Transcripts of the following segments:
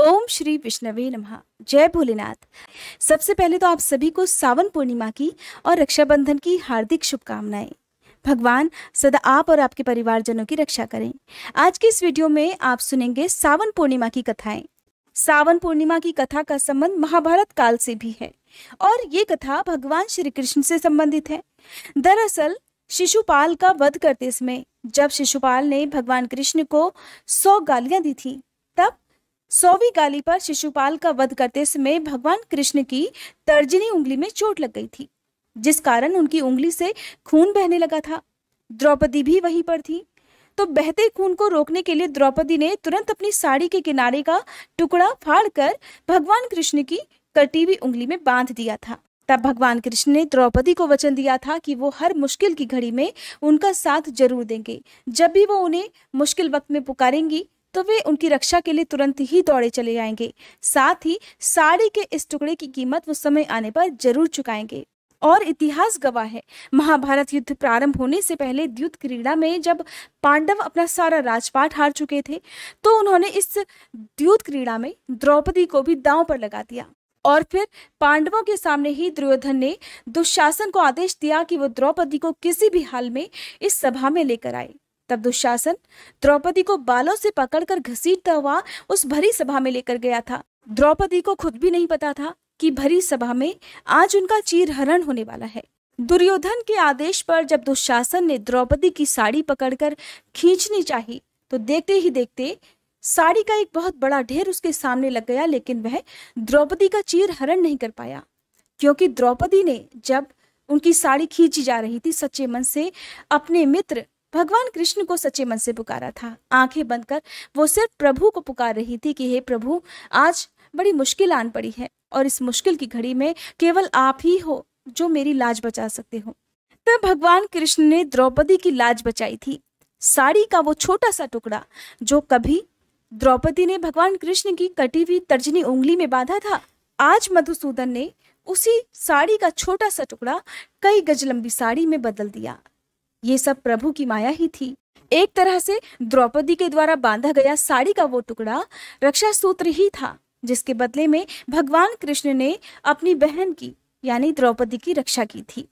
ओम श्री विष्णवे नमः जय भोलेनाथ सबसे पहले तो आप सभी को सावन पूर्णिमा की और रक्षाबंधन की हार्दिक शुभकामनाएं भगवान सदा आप और आपके परिवारजनों की रक्षा करें आज के इस वीडियो में आप सुनेंगे सावन पूर्णिमा की कथाएं सावन पूर्णिमा की कथा का संबंध महाभारत काल से भी है और ये कथा भगवान श्री कृष्ण से संबंधित है दरअसल शिशुपाल का वध करते समय जब शिशुपाल ने भगवान कृष्ण को सौ गालियां दी थी तब सौवी गाली पर शिशुपाल का वध करते समय भगवान कृष्ण की तर्जनी उंगली में चोट लग गई थी जिस कारण उनकी उंगली से खून बहने लगा था द्रौपदी भी वहीं पर थी तो बहते खून को रोकने के लिए द्रौपदी ने तुरंत अपनी साड़ी के किनारे का टुकड़ा फाड़कर भगवान कृष्ण की कटी हुई उंगली में बांध दिया था तब भगवान कृष्ण ने द्रौपदी को वचन दिया था कि वो हर मुश्किल की घड़ी में उनका साथ जरूर देंगे जब भी वो उन्हें मुश्किल वक्त में पुकारेंगी तो वे उनकी रक्षा के लिए तुरंत ही दौड़े चले जाएंगे साथ ही साड़ी के इस टुकड़े की कीमत वो समय आने पर जरूर चुकाएंगे और इतिहास गवाह है महाभारत युद्ध प्रारंभ होने से पहले द्युत क्रीड़ा में जब पांडव अपना सारा राजपाट हार चुके थे तो उन्होंने इस द्युत क्रीड़ा में द्रौपदी को भी दांव पर लगा दिया और फिर पांडवों के सामने ही दुर्योधन ने दुशासन को आदेश दिया कि वो द्रौपदी को किसी भी हाल में इस सभा में लेकर आए तब दुशासन द्रौपदी को बालों से पकड़कर घसीटता हुआ उस भरी सभा में लेकर गया था द्रौपदी को खुद भी नहीं पता था कि भरी सभा में आज उनका चीरहरण होने वाला है दुर्योधन के आदेश पर जब दुशासन ने द्रौपदी की साड़ी पकड़कर खींचनी चाहिए तो देखते ही देखते साड़ी का एक बहुत बड़ा ढेर उसके सामने लग गया लेकिन वह द्रौपदी का चीर हरण नहीं कर पाया क्योंकि द्रौपदी ने जब उनकी साड़ी खींची जा रही थी सच्चे मन से अपने मित्र भगवान कृष्ण को सच्चे मन से पुकारा था आंखें बंद कर वो सिर्फ प्रभु को पुकार रही थी कि हे प्रभु आज बड़ी मुश्किल आन पड़ी है और इस मुश्किल की घड़ी में केवल आप ही हो जो मेरी लाज बचा सकते हो तब भगवान कृष्ण ने द्रौपदी की लाज बचाई थी साड़ी का वो छोटा सा टुकड़ा जो कभी द्रौपदी ने भगवान कृष्ण की कटी हुई तर्जनी उंगली में बांधा था आज मधुसूदन ने उसी साड़ी का छोटा सा टुकड़ा कई गज लंबी साड़ी में बदल दिया ये सब प्रभु की माया ही थी एक तरह से द्रौपदी के द्वारा बांधा गया साड़ी का वो टुकड़ा रक्षा सूत्र ही था जिसके बदले में भगवान कृष्ण ने अपनी बहन की यानी द्रौपदी की रक्षा की थी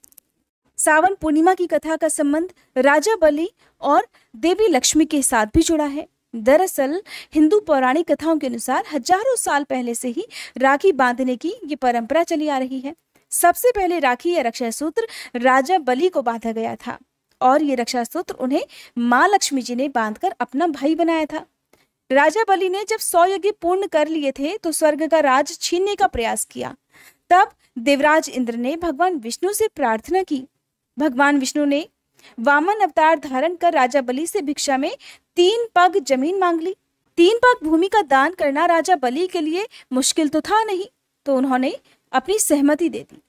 सावन पूर्णिमा की कथा का संबंध राजा बलि और देवी लक्ष्मी के साथ भी जुड़ा है दरअसल हिंदू पौराणिक कथाओं के अनुसार हजारों साल पहले से ही राखी बांधने की ये परंपरा चली आ रही है सबसे पहले राखी या रक्षा सूत्र राजा बलि को बांधा गया था और ये रक्षा सूत्र उन्हें माँ लक्ष्मी जी ने बांधकर अपना भाई बनाया था राजा बलि ने जब सौ यज्ञ पूर्ण कर लिए थे तो स्वर्ग का राज छीनने का प्रयास किया तब देवराज इंद्र ने भगवान विष्णु से प्रार्थना की भगवान विष्णु ने वामन अवतार धारण कर राजा बलि से भिक्षा में तीन पग जमीन मांग ली तीन पग भूमि का दान करना राजा बलि के लिए मुश्किल तो था नहीं तो उन्होंने अपनी सहमति दे दी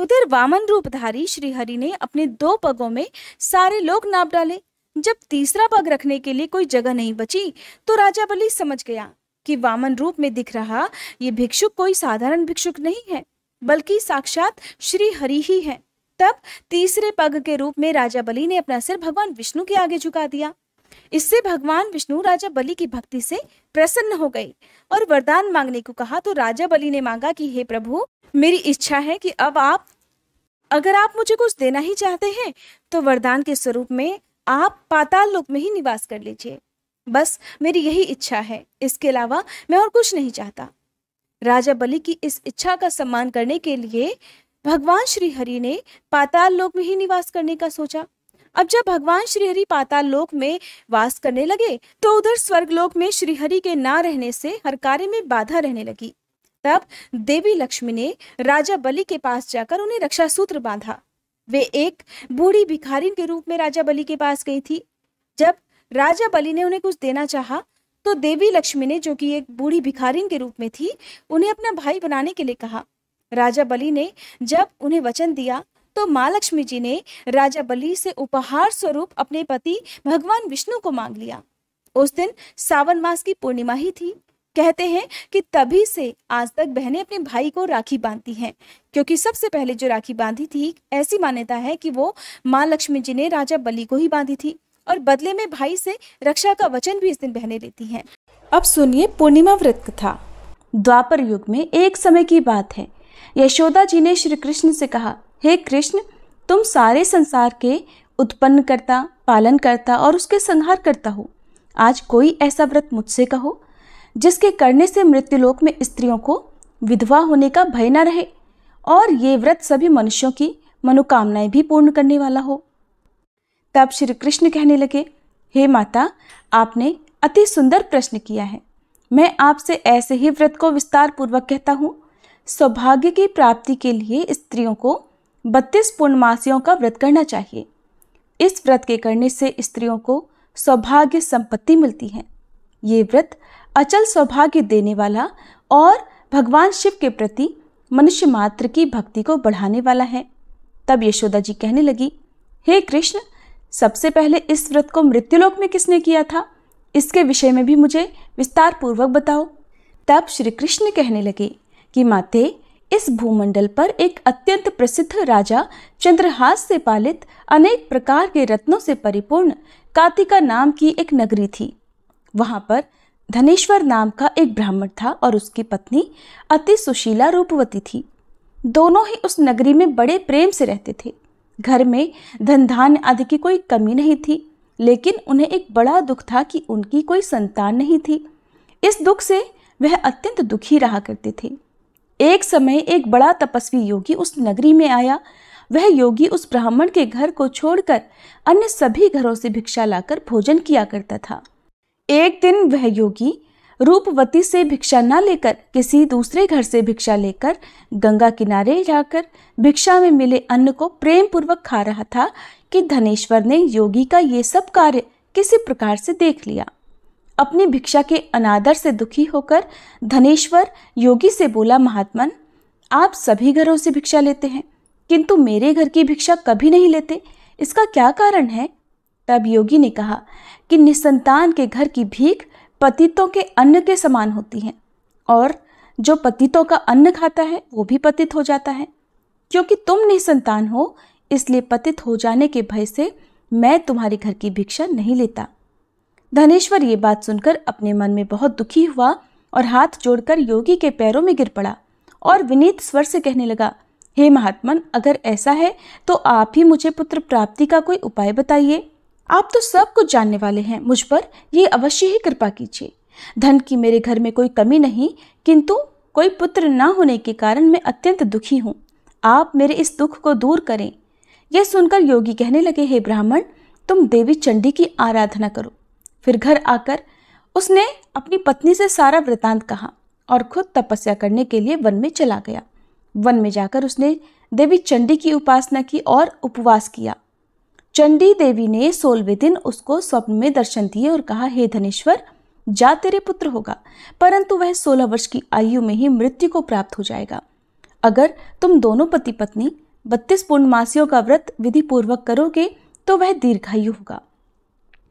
उधर वामन रूपधारी श्रीहरि ने अपने दो पगों में सारे लोग नाप डाले जब तीसरा पग रखने के लिए कोई जगह नहीं बची तो राजा बलि समझ गया कि वामन रूप में दिख रहा ये भिक्षुक कोई साधारण भिक्षुक नहीं है बल्कि साक्षात श्री हरि ही है तब तीसरे पग के रूप में राजा बलि ने अपना सिर भगवान विष्णु के आगे झुका दिया इससे भगवान विष्णु राजा बलि की भक्ति से प्रसन्न हो गए और वरदान मांगने को कहा तो राजा बलि ने मांगा कि हे प्रभु मेरी इच्छा है कि अब आप अगर आप मुझे कुछ देना ही चाहते हैं तो वरदान के स्वरूप में आप पाताल लोक में ही निवास कर लीजिए बस मेरी यही इच्छा है इसके अलावा मैं और कुछ नहीं चाहता राजा बलि की इस इच्छा का सम्मान करने के लिए भगवान श्री हरि ने पाताल लोक में ही निवास करने का सोचा अब जब भगवान श्रीहरि पाताल लोक में वास करने लगे तो उधर स्वर्ग लोक में श्रीहरि के ना रहने से हर कार्य में बाधा रहने लगी तब देवी लक्ष्मी ने राजा बलि के पास जाकर उन्हें रक्षा सूत्र बांधा वे एक बूढ़ी भिखारी के रूप में राजा बलि के पास गई थी जब राजा बलि ने उन्हें कुछ देना चाहा तो देवी लक्ष्मी ने जो कि एक बूढ़ी भिखारी के रूप में थी उन्हें अपना भाई बनाने के लिए कहा राजा बलि ने जब उन्हें वचन दिया तो माँ लक्ष्मी जी ने राजा बलि से उपहार स्वरूप अपने पति भगवान विष्णु को मांग लिया उस दिन सावन मास की पूर्णिमा ही थी कहते हैं कि तभी से आज तक बहनें अपने भाई को राखी बांधती हैं क्योंकि सबसे पहले जो राखी बांधी थी ऐसी मान्यता है कि वो माँ लक्ष्मी जी ने राजा बलि को ही बांधी थी और बदले में भाई से रक्षा का वचन भी इस दिन बहने लेती हैं अब सुनिए पूर्णिमा व्रत कथा द्वापर युग में एक समय की बात है यशोदा जी ने श्री कृष्ण से कहा हे कृष्ण तुम सारे संसार के उत्पन्न करता पालन करता और उसके संहार करता हो आज कोई ऐसा व्रत मुझसे कहो जिसके करने से मृत्युलोक में स्त्रियों को विधवा होने का भय न रहे और ये व्रत सभी मनुष्यों की मनोकामनाएं भी पूर्ण करने वाला हो तब श्री कृष्ण कहने लगे हे माता आपने अति सुंदर प्रश्न किया है मैं आपसे ऐसे ही व्रत को विस्तार पूर्वक कहता हूँ सौभाग्य की प्राप्ति के लिए स्त्रियों को बत्तीस पूर्णमासियों का व्रत करना चाहिए इस व्रत के करने से स्त्रियों को सौभाग्य संपत्ति मिलती है ये व्रत अचल सौभाग्य देने वाला और भगवान शिव के प्रति मनुष्य मात्र की भक्ति को बढ़ाने वाला है तब यशोदा जी कहने लगी हे hey कृष्ण सबसे पहले इस व्रत को मृत्युलोक में किसने किया था इसके विषय में भी मुझे विस्तार पूर्वक बताओ तब श्री कृष्ण कहने लगे कि माते इस भूमंडल पर एक अत्यंत प्रसिद्ध राजा चंद्रहास से पालित अनेक प्रकार के रत्नों से परिपूर्ण कातिका नाम की एक नगरी थी वहाँ पर धनेश्वर नाम का एक ब्राह्मण था और उसकी पत्नी अति सुशीला रूपवती थी दोनों ही उस नगरी में बड़े प्रेम से रहते थे घर में धन धान्य आदि की कोई कमी नहीं थी लेकिन उन्हें एक बड़ा दुख था कि उनकी कोई संतान नहीं थी इस दुख से वह अत्यंत दुखी रहा करते थे एक समय एक बड़ा तपस्वी योगी उस नगरी में आया वह योगी उस ब्राह्मण के घर को छोड़कर अन्य सभी घरों से भिक्षा लाकर भोजन किया करता था एक दिन वह योगी रूपवती से भिक्षा न लेकर किसी दूसरे घर से भिक्षा लेकर गंगा किनारे जाकर भिक्षा में मिले अन्न को प्रेम पूर्वक खा रहा था कि धनेश्वर ने योगी का ये सब कार्य किसी प्रकार से देख लिया अपनी भिक्षा के अनादर से दुखी होकर धनेश्वर योगी से बोला महात्मन आप सभी घरों से भिक्षा लेते हैं किंतु मेरे घर की भिक्षा कभी नहीं लेते इसका क्या कारण है तब योगी ने कहा कि निसंतान के घर की भीख पतितों के अन्न के समान होती है और जो पतितों का अन्न खाता है वो भी पतित हो जाता है क्योंकि तुम निसंतान हो इसलिए पतित हो जाने के भय से मैं तुम्हारे घर की भिक्षा नहीं लेता धनेश्वर ये बात सुनकर अपने मन में बहुत दुखी हुआ और हाथ जोड़कर योगी के पैरों में गिर पड़ा और विनीत स्वर से कहने लगा हे hey महात्मन अगर ऐसा है तो आप ही मुझे पुत्र प्राप्ति का कोई उपाय बताइए आप तो सब कुछ जानने वाले हैं मुझ पर ये अवश्य ही कृपा कीजिए धन की मेरे घर में कोई कमी नहीं किंतु कोई पुत्र न होने के कारण मैं अत्यंत दुखी हूँ आप मेरे इस दुख को दूर करें यह सुनकर योगी कहने लगे हे ब्राह्मण तुम देवी चंडी की आराधना करो फिर घर आकर उसने अपनी पत्नी से सारा वृतांत कहा और खुद तपस्या करने के लिए वन में चला गया वन में जाकर उसने देवी चंडी की उपासना की और उपवास किया चंडी देवी ने सोलहवें दिन उसको स्वप्न में दर्शन दिए और कहा हे धनेश्वर जा तेरे पुत्र होगा परंतु वह सोलह वर्ष की आयु में ही मृत्यु को प्राप्त हो जाएगा अगर तुम दोनों पति पत्नी बत्तीस पूर्णमासियों का व्रत विधि पूर्वक करोगे तो वह दीर्घायु होगा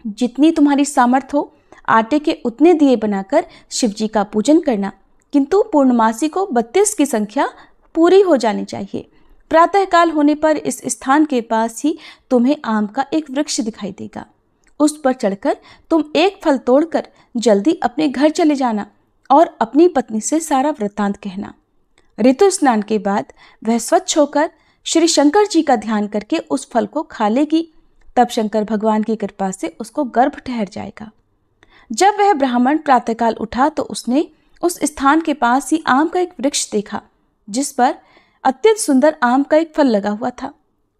जितनी तुम्हारी सामर्थ हो आटे के उतने दिए बनाकर शिव जी का पूजन करना किंतु पूर्णमासी को बत्तीस की संख्या पूरी हो जानी चाहिए प्रातःकाल होने पर इस स्थान के पास ही तुम्हें आम का एक वृक्ष दिखाई देगा उस पर चढ़कर तुम एक फल तोड़कर जल्दी अपने घर चले जाना और अपनी पत्नी से सारा वृत्तांत कहना ऋतु स्नान के बाद वह स्वच्छ होकर श्री शंकर जी का ध्यान करके उस फल को खा लेगी तब शंकर भगवान की कृपा से उसको गर्भ ठहर जाएगा जब वह ब्राह्मण प्रातःकाल उठा तो उसने उस स्थान के पास ही आम का एक वृक्ष देखा जिस पर अत्यंत सुंदर आम का एक फल लगा हुआ था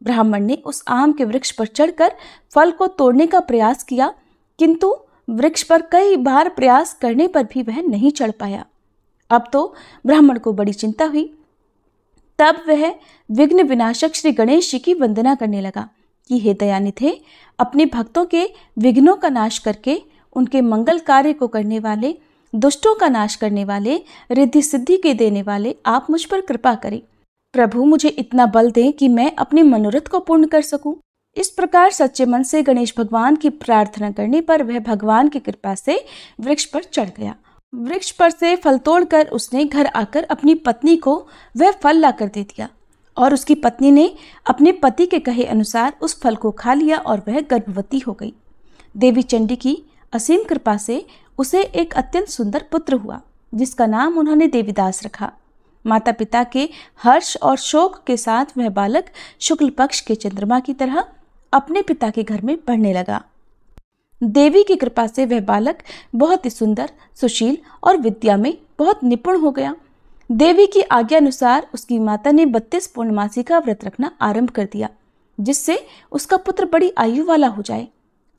ब्राह्मण ने उस आम के वृक्ष पर चढ़कर फल को तोड़ने का प्रयास किया किंतु वृक्ष पर कई बार प्रयास करने पर भी वह नहीं चढ़ पाया अब तो ब्राह्मण को बड़ी चिंता हुई तब वह विघ्न विनाशक श्री गणेश जी की वंदना करने लगा कि हे दयानिधे अपने भक्तों के विघ्नों का नाश करके उनके मंगल कार्य को करने वाले दुष्टों का नाश करने वाले रिद्धि सिद्धि के देने वाले आप मुझ पर कृपा करें प्रभु मुझे इतना बल दें कि मैं अपने मनोरथ को पूर्ण कर सकूं। इस प्रकार सच्चे मन से गणेश भगवान की प्रार्थना करने पर वह भगवान की कृपा से वृक्ष पर चढ़ गया वृक्ष पर से फल तोड़कर उसने घर आकर अपनी पत्नी को वह फल लाकर दे दिया और उसकी पत्नी ने अपने पति के कहे अनुसार उस फल को खा लिया और वह गर्भवती हो गई देवी चंडी की असीम कृपा से उसे एक अत्यंत सुंदर पुत्र हुआ जिसका नाम उन्होंने देवीदास रखा माता पिता के हर्ष और शोक के साथ वह बालक शुक्ल पक्ष के चंद्रमा की तरह अपने पिता के घर में बढ़ने लगा देवी की कृपा से वह बालक बहुत ही सुंदर सुशील और विद्या में बहुत निपुण हो गया देवी की आज्ञा अनुसार उसकी माता ने बत्तीस पूर्णमासी का व्रत रखना आरंभ कर दिया जिससे उसका पुत्र बड़ी आयु वाला हो जाए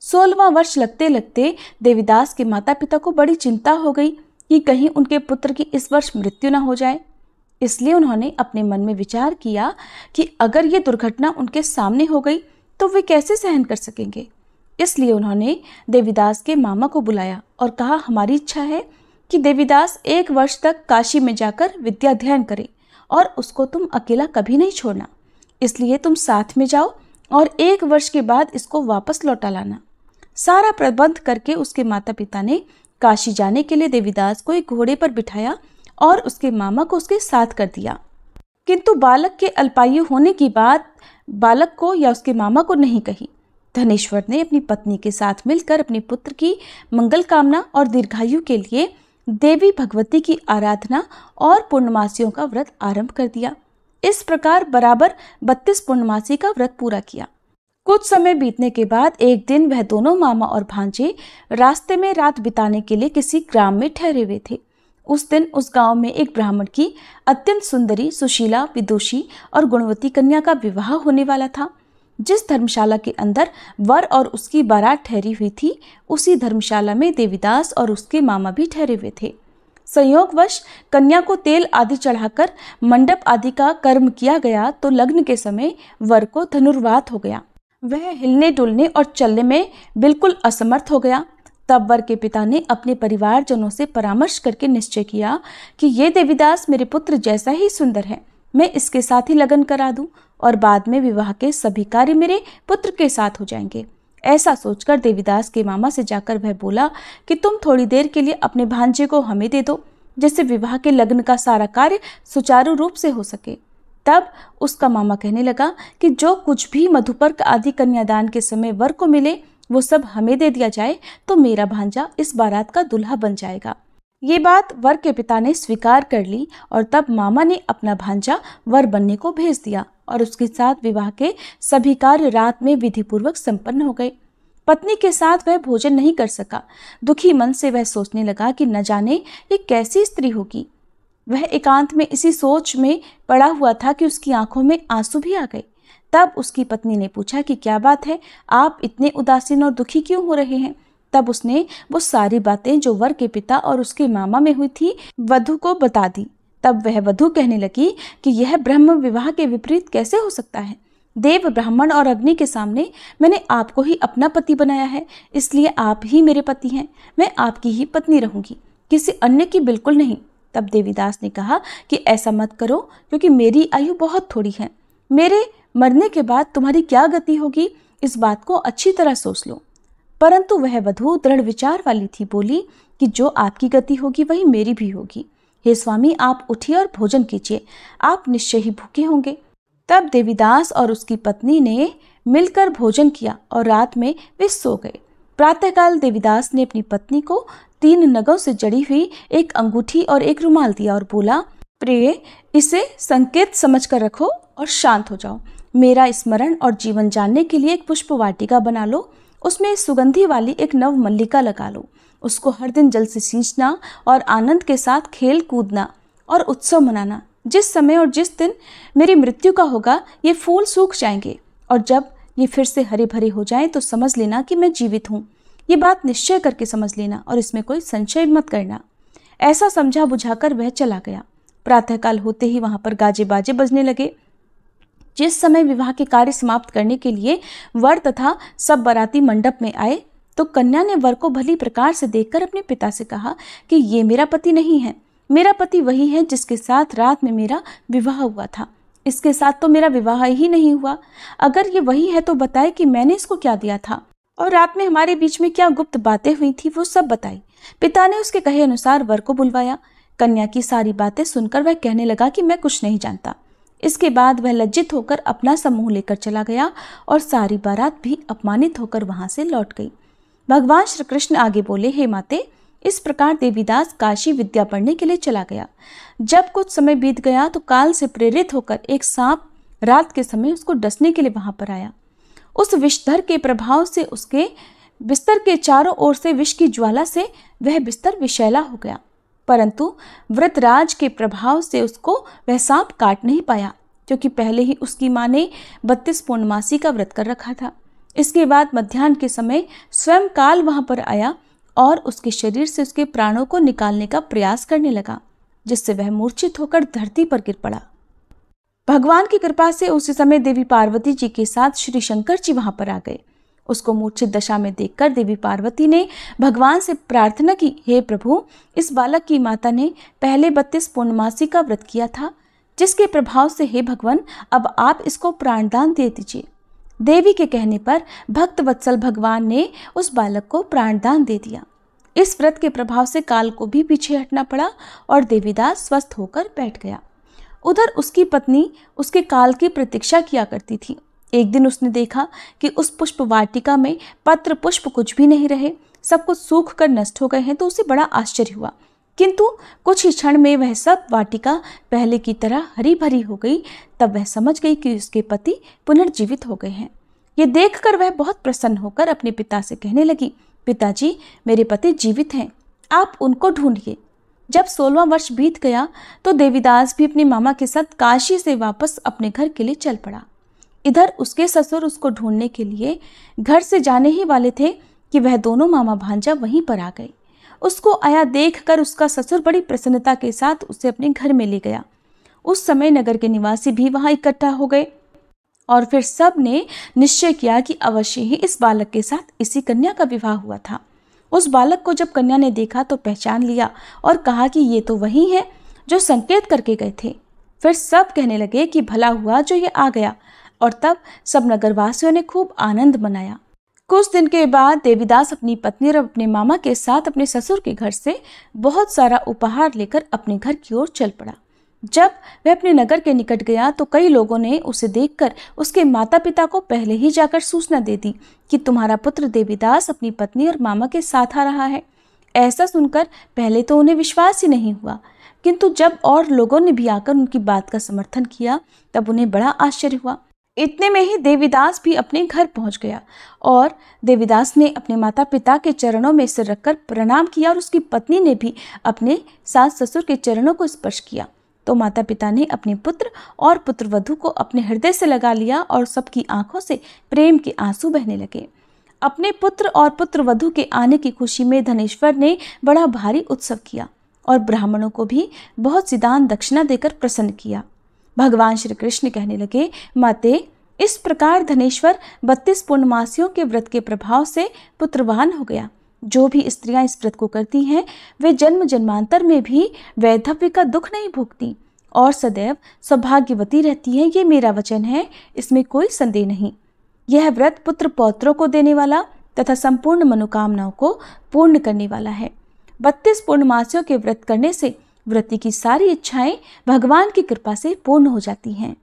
सोलवा वर्ष लगते लगते देवीदास के माता पिता को बड़ी चिंता हो गई कि कहीं उनके पुत्र की इस वर्ष मृत्यु न हो जाए इसलिए उन्होंने अपने मन में विचार किया कि अगर ये दुर्घटना उनके सामने हो गई तो वे कैसे सहन कर सकेंगे इसलिए उन्होंने देवीदास के मामा को बुलाया और कहा हमारी इच्छा है कि देवीदास एक वर्ष तक काशी में जाकर विद्या अध्ययन करे और उसको तुम अकेला कभी नहीं छोड़ना इसलिए तुम साथ में जाओ और एक वर्ष के बाद इसको वापस लौटा लाना सारा प्रबंध करके उसके माता पिता ने काशी जाने के लिए देवीदास को एक घोड़े पर बिठाया और उसके मामा को उसके साथ कर दिया किंतु बालक के अल्पायु होने की बात बालक को या उसके मामा को नहीं कही धनेश्वर ने अपनी पत्नी के साथ मिलकर अपने पुत्र की मंगल कामना और दीर्घायु के लिए देवी भगवती की आराधना और पूर्णमासियों का व्रत आरंभ कर दिया इस प्रकार बराबर बत्तीस पूर्णमासी का व्रत पूरा किया कुछ समय बीतने के बाद एक दिन वह दोनों मामा और भांजे रास्ते में रात बिताने के लिए किसी ग्राम में ठहरे हुए थे उस दिन उस गांव में एक ब्राह्मण की अत्यंत सुंदरी सुशीला विदुषी और गुणवती कन्या का विवाह होने वाला था जिस धर्मशाला के अंदर वर और उसकी बारात ठहरी हुई थी उसी धर्मशाला में देवीदास और उसके मामा भी ठहरे हुए थे संयोगवश कन्या को तेल आदि चढ़ाकर मंडप आदि का कर्म किया गया तो लग्न के समय वर को धनुर्वात हो गया वह हिलने डुलने और चलने में बिल्कुल असमर्थ हो गया तब वर के पिता ने अपने परिवारजनों से परामर्श करके निश्चय किया कि ये देवीदास मेरे पुत्र जैसा ही सुंदर है मैं इसके साथ ही लगन करा दूं और बाद में विवाह के सभी कार्य मेरे पुत्र के साथ हो जाएंगे ऐसा सोचकर देवीदास के मामा से जाकर वह बोला कि तुम थोड़ी देर के लिए अपने भांजे को हमें दे दो जिससे विवाह के लग्न का सारा कार्य सुचारू रूप से हो सके तब उसका मामा कहने लगा कि जो कुछ भी मधुपर्क आदि कन्यादान के समय वर को मिले वो सब हमें दे दिया जाए तो मेरा भांजा इस बारात का दुल्हा बन जाएगा ये बात वर के पिता ने स्वीकार कर ली और तब मामा ने अपना भांजा वर बनने को भेज दिया और उसके साथ विवाह के सभी कार्य रात में विधिपूर्वक संपन्न हो गए पत्नी के साथ वह भोजन नहीं कर सका दुखी मन से वह सोचने लगा कि न जाने ये कैसी स्त्री होगी वह एकांत में इसी सोच में पड़ा हुआ था कि उसकी आंखों में आंसू भी आ गए तब उसकी पत्नी ने पूछा कि क्या बात है आप इतने उदासीन और दुखी क्यों हो रहे हैं तब उसने वो सारी बातें जो वर के पिता और उसके मामा में हुई थी वधु को बता दी तब वह वधु कहने लगी कि यह ब्रह्म विवाह के विपरीत कैसे हो सकता है देव ब्राह्मण और अग्नि के सामने मैंने आपको ही अपना पति बनाया है इसलिए आप ही मेरे पति हैं मैं आपकी ही पत्नी रहूंगी किसी अन्य की बिल्कुल नहीं तब देवीदास ने कहा कि ऐसा मत करो क्योंकि मेरी आयु बहुत थोड़ी है मेरे मरने के बाद तुम्हारी क्या गति होगी इस बात को अच्छी तरह सोच लो परंतु वह वधु दृढ़ विचार वाली थी बोली कि जो आपकी गति होगी वही मेरी भी होगी हे स्वामी आप उठिए और भोजन कीजिए आप निश्चय ही भूखे होंगे तब देवीदास और उसकी पत्नी ने मिलकर भोजन किया और रात में वे सो गए प्रातःकाल देवीदास ने अपनी पत्नी को तीन नगों से जड़ी हुई एक अंगूठी और एक रुमाल दिया और बोला प्रिय इसे संकेत समझकर रखो और शांत हो जाओ मेरा स्मरण और जीवन जानने के लिए एक पुष्प वाटिका बना लो उसमें सुगंधी वाली एक नव मल्लिका लगा लो उसको हर दिन जल से सींचना और आनंद के साथ खेल कूदना और उत्सव मनाना जिस समय और जिस दिन मेरी मृत्यु का होगा ये फूल सूख जाएंगे और जब ये फिर से हरे भरे हो जाएं तो समझ लेना कि मैं जीवित हूँ ये बात निश्चय करके समझ लेना और इसमें कोई संशय मत करना ऐसा समझा बुझाकर वह चला गया प्रातःकाल होते ही वहाँ पर गाजे बाजे बजने लगे जिस समय विवाह के कार्य समाप्त करने के लिए वर तथा सब बाराती मंडप में आए तो कन्या ने वर को भली प्रकार से देखकर अपने पिता से कहा कि ये मेरा पति नहीं है मेरा पति वही है जिसके साथ रात में मेरा विवाह हुआ था इसके साथ तो मेरा विवाह ही नहीं हुआ अगर ये वही है तो बताए कि मैंने इसको क्या दिया था और रात में हमारे बीच में क्या गुप्त बातें हुई थी वो सब बताई पिता ने उसके कहे अनुसार वर को बुलवाया कन्या की सारी बातें सुनकर वह कहने लगा कि मैं कुछ नहीं जानता इसके बाद वह लज्जित होकर अपना समूह लेकर चला गया और सारी बारात भी अपमानित होकर वहाँ से लौट गई भगवान श्री कृष्ण आगे बोले हे माते इस प्रकार देवीदास काशी विद्या पढ़ने के लिए चला गया जब कुछ समय बीत गया तो काल से प्रेरित होकर एक सांप रात के समय उसको डसने के लिए वहाँ पर आया उस विषधर के प्रभाव से उसके बिस्तर के चारों ओर से विष की ज्वाला से वह बिस्तर विशैला हो गया परंतु व्रतराज के प्रभाव से उसको वह सांप काट नहीं पाया क्योंकि पहले ही उसकी माँ ने बत्तीस पूर्णमासी का व्रत कर रखा था इसके बाद मध्यान्ह के समय स्वयं काल वहाँ पर आया और उसके शरीर से उसके प्राणों को निकालने का प्रयास करने लगा जिससे वह मूर्छित होकर धरती पर गिर पड़ा भगवान की कृपा से उसी समय देवी पार्वती जी के साथ श्री शंकर जी वहां पर आ गए उसको मूर्छित दशा में देखकर देवी पार्वती ने भगवान से प्रार्थना की हे प्रभु इस बालक की माता ने पहले बत्तीस पूर्णमासी का व्रत किया था जिसके प्रभाव से हे भगवान अब आप इसको प्राणदान दे दीजिए देवी के कहने पर भक्त वत्सल भगवान ने उस बालक को प्राणदान दे दिया इस व्रत के प्रभाव से काल को भी पीछे हटना पड़ा और देवीदास स्वस्थ होकर बैठ गया उधर उसकी पत्नी उसके काल की प्रतीक्षा किया करती थी एक दिन उसने देखा कि उस पुष्प वाटिका में पत्र पुष्प कुछ भी नहीं रहे सब कुछ सूख कर नष्ट हो गए हैं तो उसे बड़ा आश्चर्य हुआ किंतु कुछ ही क्षण में वह सब वाटिका पहले की तरह हरी भरी हो गई तब वह समझ गई कि उसके पति पुनर्जीवित हो गए हैं ये देखकर वह बहुत प्रसन्न होकर अपने पिता से कहने लगी पिताजी मेरे पति जीवित हैं आप उनको ढूंढिए जब सोलवा वर्ष बीत गया तो देवीदास भी अपने मामा के साथ काशी से वापस अपने घर के लिए चल पड़ा इधर उसके ससुर उसको ढूंढने के लिए घर से जाने ही वाले थे कि वह दोनों मामा भांजा वहीं पर आ गए उसको आया देखकर उसका ससुर बड़ी प्रसन्नता के साथ उसे अपने घर में ले गया उस समय नगर के निवासी भी वहाँ इकट्ठा हो गए और फिर सब ने निश्चय किया कि अवश्य ही इस बालक के साथ इसी कन्या का विवाह हुआ था उस बालक को जब कन्या ने देखा तो पहचान लिया और कहा कि ये तो वही है जो संकेत करके गए थे फिर सब कहने लगे कि भला हुआ जो ये आ गया और तब सब नगरवासियों ने खूब आनंद मनाया कुछ दिन के बाद देवीदास अपनी पत्नी और अपने मामा के साथ अपने ससुर के घर से बहुत सारा उपहार लेकर अपने घर की ओर चल पड़ा जब वह अपने नगर के निकट गया तो कई लोगों ने उसे देखकर उसके माता पिता को पहले ही जाकर सूचना दे दी कि तुम्हारा पुत्र देवीदास अपनी पत्नी और मामा के साथ आ रहा है ऐसा सुनकर पहले तो उन्हें विश्वास ही नहीं हुआ किंतु जब और लोगों ने भी आकर उनकी बात का समर्थन किया तब उन्हें बड़ा आश्चर्य हुआ इतने में ही देवीदास भी अपने घर पहुंच गया और देवीदास ने अपने माता पिता के चरणों में सिर रखकर प्रणाम किया और उसकी पत्नी ने भी अपने सास ससुर के चरणों को स्पर्श किया तो माता पिता ने अपने पुत्र और पुत्रवधु को अपने हृदय से लगा लिया और सबकी आंखों से प्रेम के आंसू बहने लगे अपने पुत्र और पुत्रवधु के आने की खुशी में धनेश्वर ने बड़ा भारी उत्सव किया और ब्राह्मणों को भी बहुत सिद्धांत दक्षिणा देकर प्रसन्न किया भगवान श्री कृष्ण कहने लगे माते इस प्रकार धनेश्वर बत्तीस पूर्णमासियों के व्रत के प्रभाव से पुत्रवान हो गया जो भी स्त्रियां इस व्रत को करती हैं वे जन्म जन्मांतर में भी वैधव्य का दुख नहीं भोगती और सदैव सौभाग्यवती रहती हैं ये मेरा वचन है इसमें कोई संदेह नहीं यह व्रत पुत्र पौत्रों को देने वाला तथा संपूर्ण मनोकामनाओं को पूर्ण करने वाला है बत्तीस पूर्णमासियों के व्रत करने से व्रति की सारी इच्छाएं भगवान की कृपा से पूर्ण हो जाती हैं